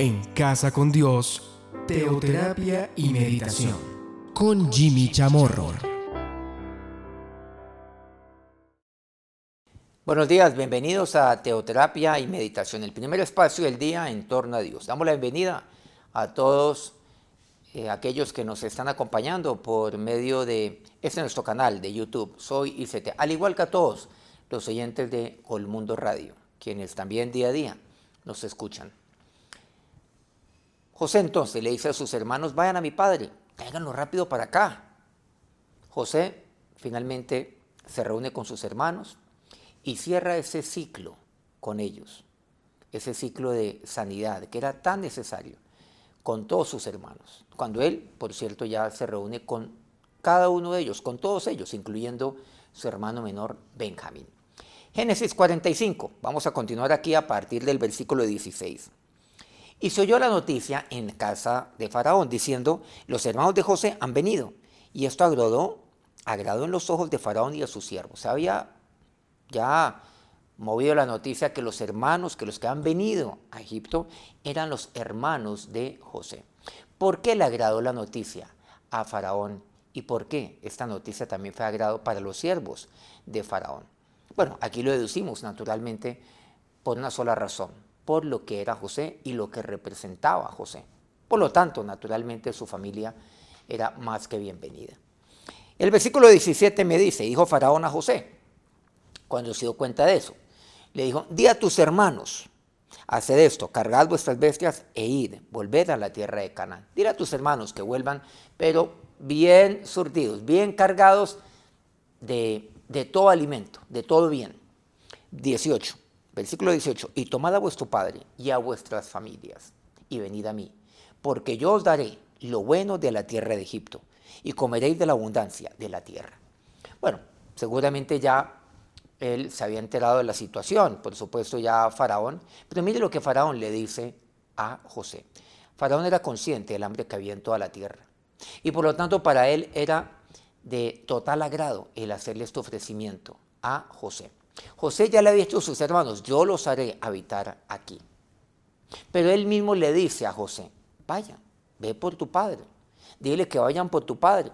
en Casa con Dios, Teoterapia y Meditación, con Jimmy Chamorro. Buenos días, bienvenidos a Teoterapia y Meditación, el primer espacio del día en torno a Dios. Damos la bienvenida a todos eh, aquellos que nos están acompañando por medio de este nuestro canal de YouTube, Soy ICT, al igual que a todos los oyentes de Colmundo Radio, quienes también día a día nos escuchan. José entonces le dice a sus hermanos, vayan a mi padre, háganlo rápido para acá. José finalmente se reúne con sus hermanos y cierra ese ciclo con ellos, ese ciclo de sanidad que era tan necesario con todos sus hermanos. Cuando él, por cierto, ya se reúne con cada uno de ellos, con todos ellos, incluyendo su hermano menor Benjamín. Génesis 45, vamos a continuar aquí a partir del versículo 16. Y se oyó la noticia en casa de Faraón, diciendo, los hermanos de José han venido. Y esto agradó, agradó en los ojos de Faraón y de sus siervos. Se había ya movido la noticia que los hermanos, que los que han venido a Egipto, eran los hermanos de José. ¿Por qué le agradó la noticia a Faraón? ¿Y por qué esta noticia también fue agrado para los siervos de Faraón? Bueno, aquí lo deducimos naturalmente por una sola razón por lo que era José y lo que representaba a José. Por lo tanto, naturalmente su familia era más que bienvenida. El versículo 17 me dice, dijo Faraón a José, cuando se dio cuenta de eso, le dijo, di a tus hermanos, haced esto, cargad vuestras bestias e id, volved a la tierra de Canaán. Dile a tus hermanos que vuelvan, pero bien surtidos, bien cargados de, de todo alimento, de todo bien. 18. Versículo 18, y tomad a vuestro padre y a vuestras familias, y venid a mí, porque yo os daré lo bueno de la tierra de Egipto, y comeréis de la abundancia de la tierra. Bueno, seguramente ya él se había enterado de la situación, por supuesto ya Faraón, pero mire lo que Faraón le dice a José. Faraón era consciente del hambre que había en toda la tierra, y por lo tanto para él era de total agrado el hacerle este ofrecimiento a José. José ya le había dicho a sus hermanos, yo los haré habitar aquí. Pero él mismo le dice a José, vaya, ve por tu padre, dile que vayan por tu padre,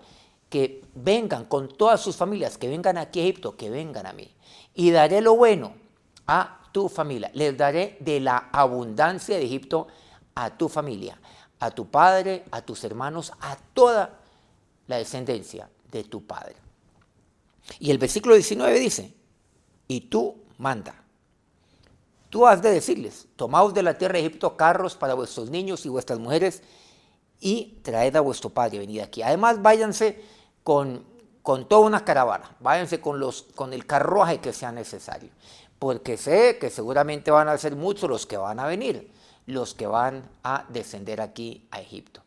que vengan con todas sus familias, que vengan aquí a Egipto, que vengan a mí. Y daré lo bueno a tu familia, les daré de la abundancia de Egipto a tu familia, a tu padre, a tus hermanos, a toda la descendencia de tu padre. Y el versículo 19 dice, y tú manda. Tú has de decirles, tomaos de la tierra de Egipto carros para vuestros niños y vuestras mujeres y traed a vuestro padre, venid aquí. Además, váyanse con, con toda una caravana, váyanse con, los, con el carruaje que sea necesario, porque sé que seguramente van a ser muchos los que van a venir, los que van a descender aquí a Egipto.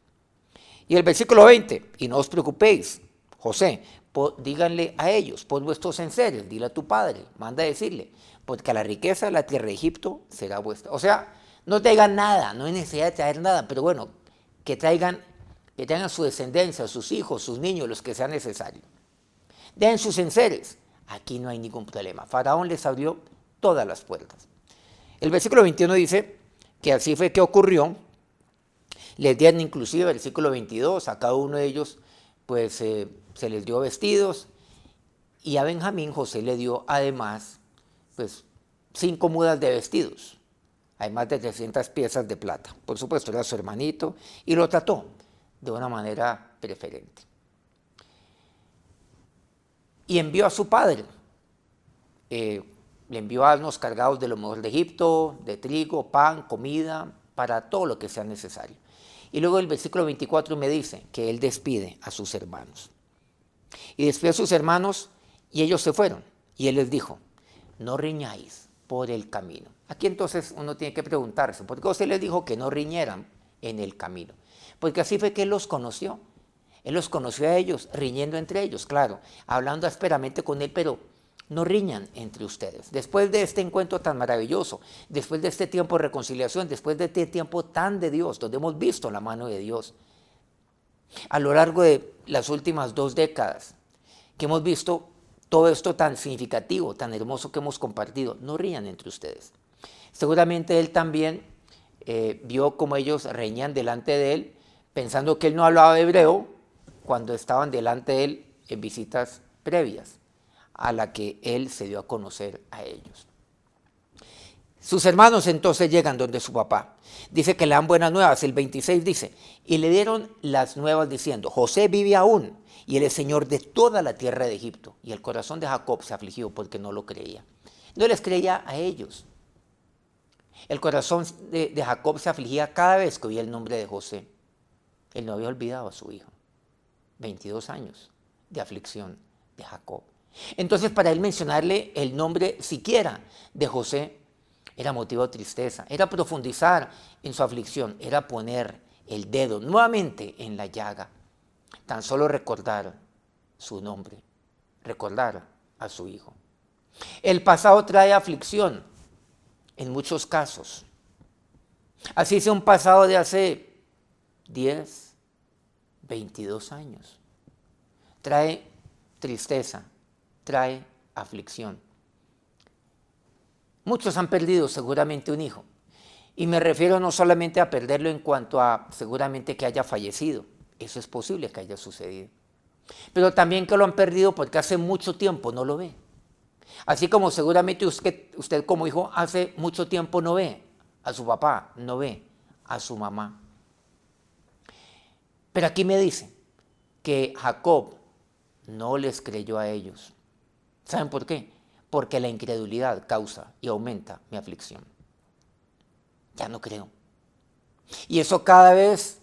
Y el versículo 20, y no os preocupéis, José, díganle a ellos, pon vuestros enseres, dile a tu padre, manda a decirle, porque la riqueza de la tierra de Egipto será vuestra. O sea, no traigan nada, no hay necesidad de traer nada, pero bueno, que traigan, que traigan su descendencia, sus hijos, sus niños, los que sean necesario. Den sus enseres, aquí no hay ningún problema. Faraón les abrió todas las puertas. El versículo 21 dice que así fue que ocurrió. Les dieron inclusive, el versículo 22, a cada uno de ellos pues se les dio vestidos y a Benjamín José le dio además pues cinco mudas de vestidos, además de 300 piezas de plata. Por supuesto, era su hermanito y lo trató de una manera preferente. Y envió a su padre, eh, le envió a asnos cargados de lo mejor de Egipto, de trigo, pan, comida, para todo lo que sea necesario. Y luego el versículo 24 me dice que él despide a sus hermanos. Y despidió a sus hermanos y ellos se fueron. Y él les dijo, no riñáis por el camino. Aquí entonces uno tiene que preguntarse, ¿por qué usted les dijo que no riñeran en el camino? Porque así fue que él los conoció. Él los conoció a ellos, riñendo entre ellos, claro, hablando ásperamente con él, pero no riñan entre ustedes. Después de este encuentro tan maravilloso, después de este tiempo de reconciliación, después de este tiempo tan de Dios, donde hemos visto la mano de Dios, a lo largo de las últimas dos décadas, que hemos visto todo esto tan significativo, tan hermoso que hemos compartido, no riñan entre ustedes. Seguramente él también eh, vio como ellos reñían delante de él, pensando que él no hablaba hebreo cuando estaban delante de él en visitas previas a la que él se dio a conocer a ellos. Sus hermanos entonces llegan donde su papá. Dice que le dan buenas nuevas. El 26 dice, y le dieron las nuevas diciendo, José vive aún y él es señor de toda la tierra de Egipto. Y el corazón de Jacob se afligió porque no lo creía. No les creía a ellos. El corazón de, Jacob se afligía cada vez que oía el nombre de José. Él no había olvidado a su hijo. 22 años de aflicción de Jacob. Entonces, para él mencionarle el nombre siquiera de José era motivo de tristeza, era profundizar en su aflicción, era poner el dedo nuevamente en la llaga. Tan solo recordar su nombre, recordar a su hijo. El pasado trae aflicción en muchos casos. Así es un pasado de hace 10, 22 años. Trae tristeza, trae aflicción. Muchos han perdido seguramente un hijo. Y me refiero no solamente a perderlo en cuanto a seguramente que haya fallecido. Eso es posible que haya sucedido. Pero también que lo han perdido porque hace mucho tiempo no lo ve. Así como seguramente usted, como hijo hace mucho tiempo no ve a su papá, no ve a su mamá. Pero aquí me dice que Jacob no les creyó a ellos. ¿Saben por qué? Porque la incredulidad causa y aumenta mi aflicción. Ya no creo. Y eso cada vez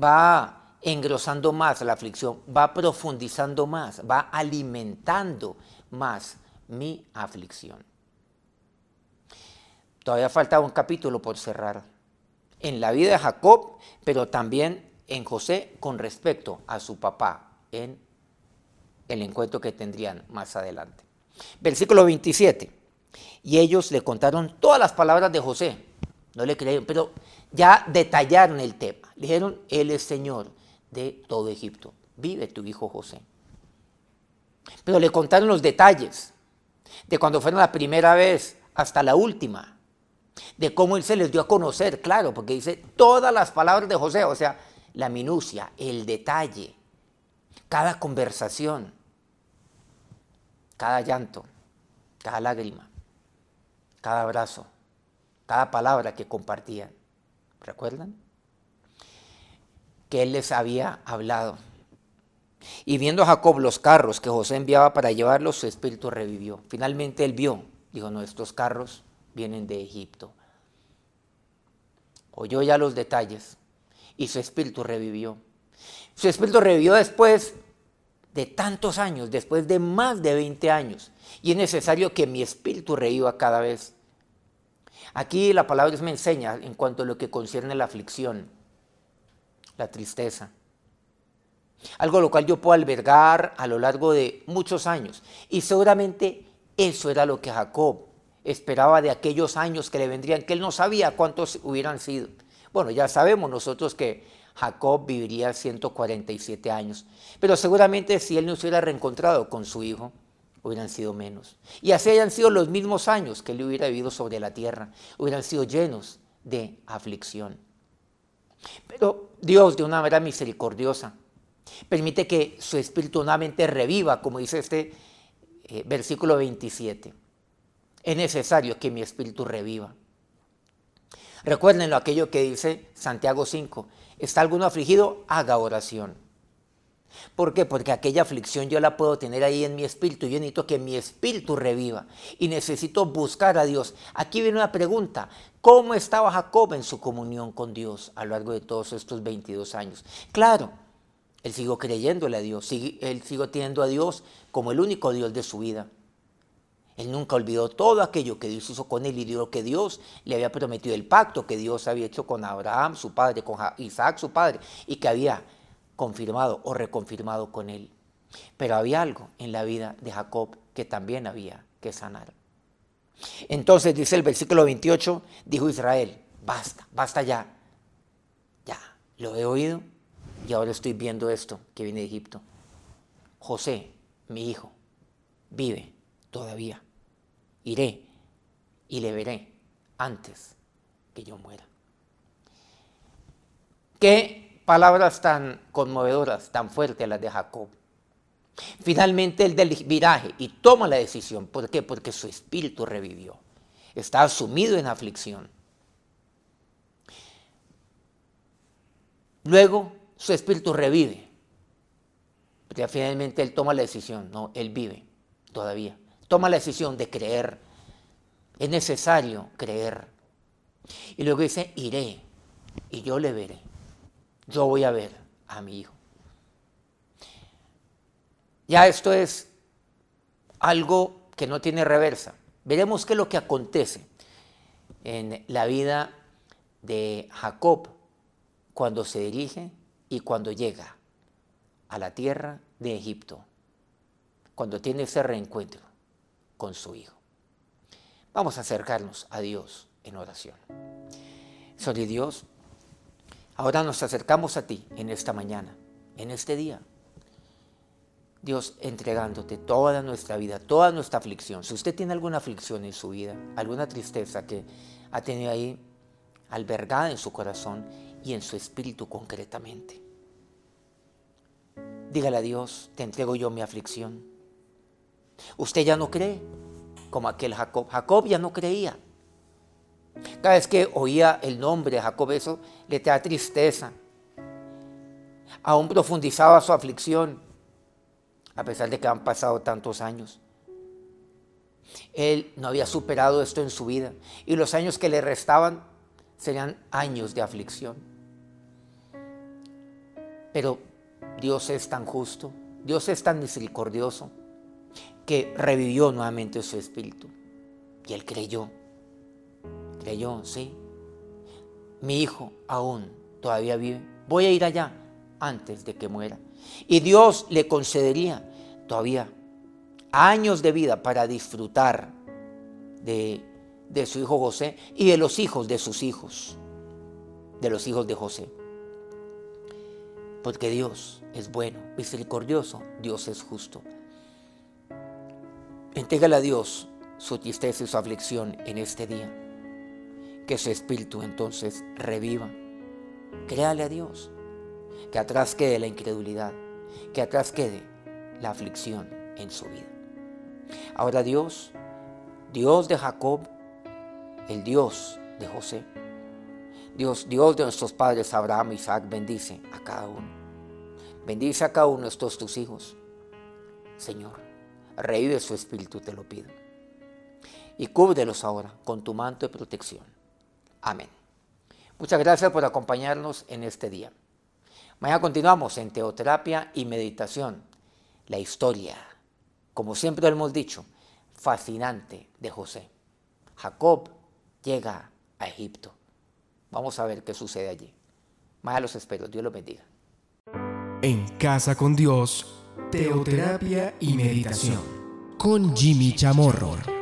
va engrosando más la aflicción, va profundizando más, va alimentando más mi aflicción. Todavía falta un capítulo por cerrar. En la vida de Jacob, pero también en José con respecto a su papá, en el encuentro que tendrían más adelante. Versículo 27. Y ellos le contaron todas las palabras de José. No le creyeron, pero ya detallaron el tema. Le dijeron, Él es Señor de todo Egipto. Vive tu hijo José. Pero le contaron los detalles de cuando fueron la primera vez hasta la última, de cómo él se les dio a conocer, claro, porque dice todas las palabras de José, o sea, la minucia, el detalle, cada conversación, cada llanto, cada lágrima, cada abrazo, cada palabra que compartían. ¿Recuerdan? Que Él les había hablado. Y viendo a Jacob los carros que José enviaba para llevarlos, su espíritu revivió. Finalmente él vio, dijo, no, estos carros vienen de Egipto. Oyó ya los detalles y su espíritu revivió. Su espíritu revivió después de tantos años, después de más de 20 años, y es necesario que mi espíritu reíba cada vez. Aquí la palabra me enseña en cuanto a lo que concierne la aflicción, la tristeza, algo lo cual yo puedo albergar a lo largo de muchos años, y seguramente eso era lo que Jacob esperaba de aquellos años que le vendrían, que él no sabía cuántos hubieran sido. Bueno, ya sabemos nosotros que Jacob viviría 147 años. Pero seguramente si él no se hubiera reencontrado con su hijo, hubieran sido menos. Y así hayan sido los mismos años que él hubiera vivido sobre la tierra, hubieran sido llenos de aflicción. Pero Dios, de una manera misericordiosa, permite que su espíritu nuevamente reviva, como dice este eh, versículo 27. Es necesario que mi espíritu reviva. Recuerden aquello que dice Santiago 5, está alguno afligido, haga oración. ¿Por qué? Porque aquella aflicción yo la puedo tener ahí en mi espíritu. Yo necesito que mi espíritu reviva y necesito buscar a Dios. Aquí viene una pregunta. ¿Cómo estaba Jacob en su comunión con Dios a lo largo de todos estos 22 años? Claro, él siguió creyéndole a Dios, él siguió teniendo a Dios como el único Dios de su vida. Él nunca olvidó todo aquello que Dios hizo con él y lo que Dios le había prometido, el pacto que Dios había hecho con Abraham, su padre, con Isaac, su padre, y que había confirmado o reconfirmado con él. Pero había algo en la vida de Jacob que también había que sanar. Entonces dice el versículo 28, dijo Israel, basta, basta ya, ya, lo he oído y ahora estoy viendo esto que viene de Egipto. José, mi hijo, vive todavía. Iré y le veré antes que yo muera. Qué palabras tan conmovedoras, tan fuertes las de Jacob. Finalmente él del viraje y toma la decisión. ¿Por qué? Porque su espíritu revivió. Está sumido en aflicción. Luego su espíritu revive. ya finalmente él toma la decisión. No, él vive todavía toma la decisión de creer. Es necesario creer. Y luego dice, iré y yo le veré. Yo voy a ver a mi hijo. Ya esto es algo que no tiene reversa. Veremos qué es lo que acontece en la vida de Jacob cuando se dirige y cuando llega a la tierra de Egipto, cuando tiene ese reencuentro con su Hijo. Vamos a acercarnos a Dios en oración. Soy Dios, ahora nos acercamos a ti en esta mañana, en este día. Dios, entregándote toda nuestra vida, toda nuestra aflicción. Si usted tiene alguna aflicción en su vida, alguna tristeza que ha tenido ahí albergada en su corazón y en su espíritu concretamente, dígale a Dios, te entrego yo mi aflicción Usted ya no cree, como aquel Jacob. Jacob ya no creía. Cada vez que oía el nombre de Jacob, eso le da tristeza. Aún profundizaba su aflicción, a pesar de que han pasado tantos años. Él no había superado esto en su vida y los años que le restaban serían años de aflicción. Pero Dios es tan justo, Dios es tan misericordioso que revivió nuevamente su espíritu. Y él creyó, creyó, sí. Mi hijo aún todavía vive. Voy a ir allá antes de que muera. Y Dios le concedería todavía años de vida para disfrutar de, de su hijo José y de los hijos de sus hijos, de los hijos de José. Porque Dios es bueno, misericordioso, Dios es justo. Entrégale a Dios su tristeza y su aflicción en este día. Que su espíritu entonces reviva. Créale a Dios. Que atrás quede la incredulidad. Que atrás quede la aflicción en su vida. Ahora Dios, Dios de Jacob, el Dios de José, Dios, Dios de nuestros padres Abraham y Isaac, bendice a cada uno. Bendice a cada uno de estos tus hijos, Señor de su espíritu, te lo pido. Y cúbrelos ahora con tu manto de protección. Amén. Muchas gracias por acompañarnos en este día. Mañana continuamos en Teoterapia y Meditación. La historia, como siempre hemos dicho, fascinante de José. Jacob llega a Egipto. Vamos a ver qué sucede allí. Mañana los espero. Dios los bendiga. En casa con Dios Teoterapia y Meditación con Jimmy Chamorro.